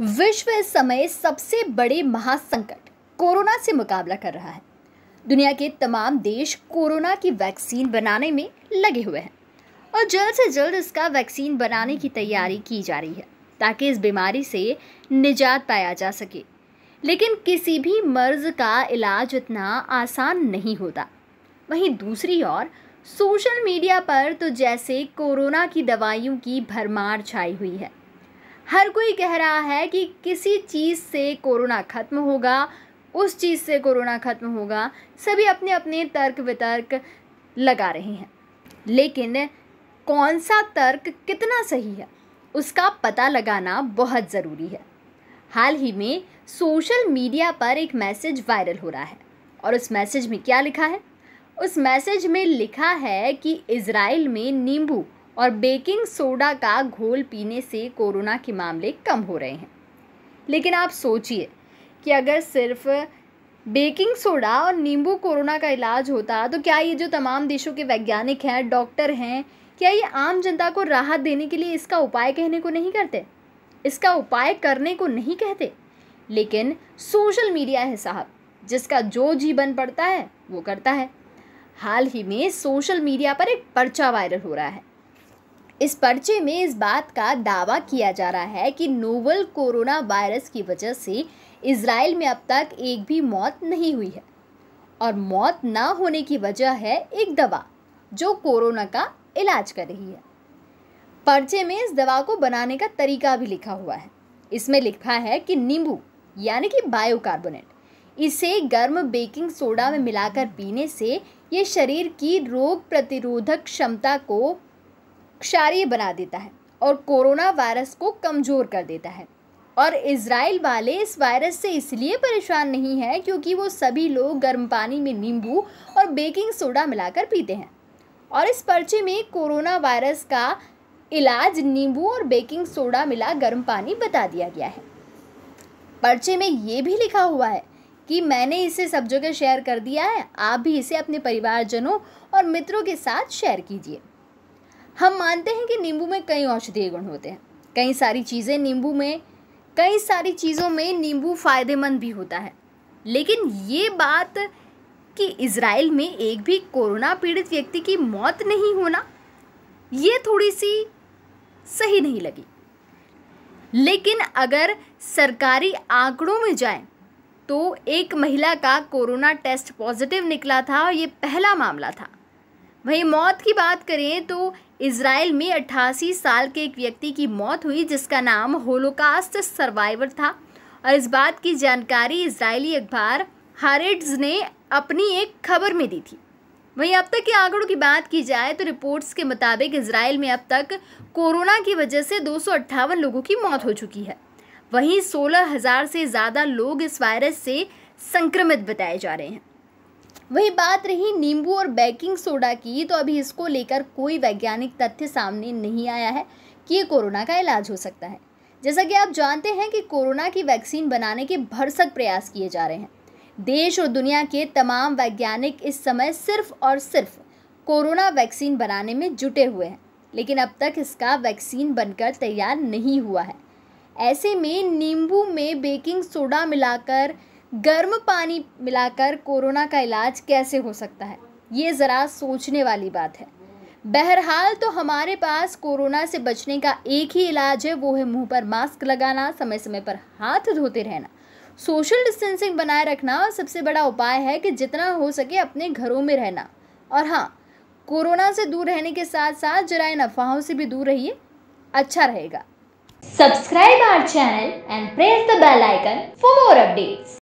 विश्व इस समय सबसे बड़े महासंकट कोरोना से मुकाबला कर रहा है दुनिया के तमाम देश कोरोना की वैक्सीन बनाने में लगे हुए हैं और जल्द से जल्द इसका वैक्सीन बनाने की तैयारी की जा रही है ताकि इस बीमारी से निजात पाया जा सके लेकिन किसी भी मर्ज का इलाज इतना आसान नहीं होता वहीं दूसरी ओर सोशल मीडिया पर तो जैसे कोरोना की दवाइयों की भरमार छाई हुई है हर कोई कह रहा है कि किसी चीज़ से कोरोना ख़त्म होगा उस चीज़ से कोरोना ख़त्म होगा सभी अपने अपने तर्क वितर्क लगा रहे हैं लेकिन कौन सा तर्क कितना सही है उसका पता लगाना बहुत ज़रूरी है हाल ही में सोशल मीडिया पर एक मैसेज वायरल हो रहा है और उस मैसेज में क्या लिखा है उस मैसेज में लिखा है कि इसराइल में नींबू और बेकिंग सोडा का घोल पीने से कोरोना के मामले कम हो रहे हैं लेकिन आप सोचिए कि अगर सिर्फ बेकिंग सोडा और नींबू कोरोना का इलाज होता तो क्या ये जो तमाम देशों के वैज्ञानिक हैं डॉक्टर हैं क्या ये आम जनता को राहत देने के लिए इसका उपाय कहने को नहीं करते इसका उपाय करने को नहीं कहते लेकिन सोशल मीडिया है साहब जिसका जो जी बन पड़ता है वो करता है हाल ही में सोशल मीडिया पर एक पर्चा वायरल हो रहा है इस पर्चे में इस बात का दावा किया जा रहा है कि नोवल कोरोना वायरस की वजह से इसराइल में अब तक एक भी मौत नहीं हुई है और मौत ना होने की वजह है एक दवा जो कोरोना का इलाज कर रही है पर्चे में इस दवा को बनाने का तरीका भी लिखा हुआ है इसमें लिखा है कि नींबू यानी कि बायोकार्बोनेट इसे गर्म बेकिंग सोडा में मिलाकर पीने से ये शरीर की रोग प्रतिरोधक क्षमता को क्षारीय बना देता है और कोरोना वायरस को कमज़ोर कर देता है और इसराइल वाले इस वायरस से इसलिए परेशान नहीं है क्योंकि वो सभी लोग गर्म पानी में नींबू और बेकिंग सोडा मिलाकर पीते हैं और इस पर्चे में कोरोना वायरस का इलाज नींबू और बेकिंग सोडा मिला गर्म पानी बता दिया गया है पर्चे में ये भी लिखा हुआ है कि मैंने इसे सब जगह शेयर कर दिया है आप भी इसे अपने परिवारजनों और मित्रों के साथ शेयर कीजिए हम मानते हैं कि नींबू में कई औषधीय गुण होते हैं कई सारी चीज़ें नींबू में कई सारी चीज़ों में नींबू फ़ायदेमंद भी होता है लेकिन ये बात कि इसराइल में एक भी कोरोना पीड़ित व्यक्ति की मौत नहीं होना ये थोड़ी सी सही नहीं लगी लेकिन अगर सरकारी आंकड़ों में जाएं तो एक महिला का कोरोना टेस्ट पॉजिटिव निकला था और ये पहला मामला था वहीं मौत की बात करें तो इसराइल में अट्ठासी साल के एक व्यक्ति की मौत हुई जिसका नाम होलोकास्ट सर्वाइवर था और इस बात की जानकारी इसराइली अखबार हारेड्स ने अपनी एक खबर में दी थी वहीं अब तक के आंकड़ों की बात की जाए तो रिपोर्ट्स के मुताबिक इसराइल में अब तक कोरोना की वजह से दो लोगों की मौत हो चुकी है वहीं सोलह हज़ार से ज़्यादा लोग इस वायरस से संक्रमित बताए जा रहे हैं वही बात रही नींबू और बेकिंग सोडा की तो अभी इसको लेकर कोई वैज्ञानिक तथ्य सामने नहीं आया है कि ये कोरोना का इलाज हो सकता है जैसा कि आप जानते हैं कि कोरोना की वैक्सीन बनाने के भरसक प्रयास किए जा रहे हैं देश और दुनिया के तमाम वैज्ञानिक इस समय सिर्फ और सिर्फ कोरोना वैक्सीन बनाने में जुटे हुए हैं लेकिन अब तक इसका वैक्सीन बनकर तैयार नहीं हुआ है ऐसे में नींबू में बेकिंग सोडा मिलाकर गर्म पानी मिलाकर कोरोना का इलाज कैसे हो सकता है ये ज़रा सोचने वाली बात है बहरहाल तो हमारे पास कोरोना से बचने का एक ही इलाज है वो है मुंह पर मास्क लगाना समय समय पर हाथ धोते रहना सोशल डिस्टेंसिंग बनाए रखना और सबसे बड़ा उपाय है कि जितना हो सके अपने घरों में रहना और हाँ कोरोना से दूर रहने के साथ साथ जरा इन अफवाहों से भी दूर रहिए अच्छा रहेगा subscribe our channel and press the bell icon for more updates